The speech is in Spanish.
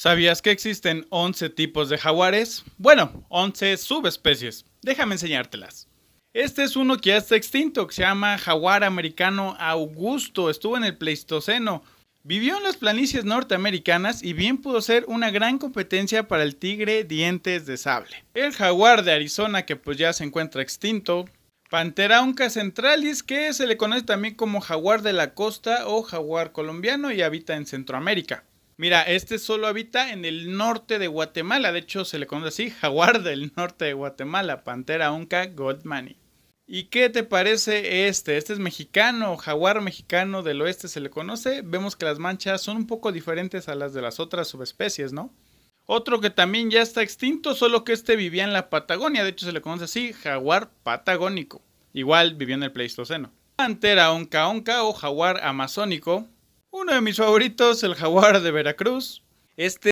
¿Sabías que existen 11 tipos de jaguares? Bueno, 11 subespecies. Déjame enseñártelas. Este es uno que ya está extinto, que se llama jaguar americano augusto. Estuvo en el Pleistoceno. Vivió en las planicies norteamericanas y bien pudo ser una gran competencia para el tigre dientes de sable. El jaguar de Arizona, que pues ya se encuentra extinto. Pantera onca centralis, que se le conoce también como jaguar de la costa o jaguar colombiano y habita en Centroamérica. Mira, este solo habita en el norte de Guatemala. De hecho, se le conoce así: jaguar del norte de Guatemala, pantera onca goldmani. ¿Y qué te parece este? Este es mexicano, jaguar mexicano del oeste se le conoce. Vemos que las manchas son un poco diferentes a las de las otras subespecies, ¿no? Otro que también ya está extinto, solo que este vivía en la Patagonia, de hecho se le conoce así, jaguar patagónico. Igual vivió en el Pleistoceno. Pantera onca onca o jaguar amazónico uno de mis favoritos, el jaguar de Veracruz. Este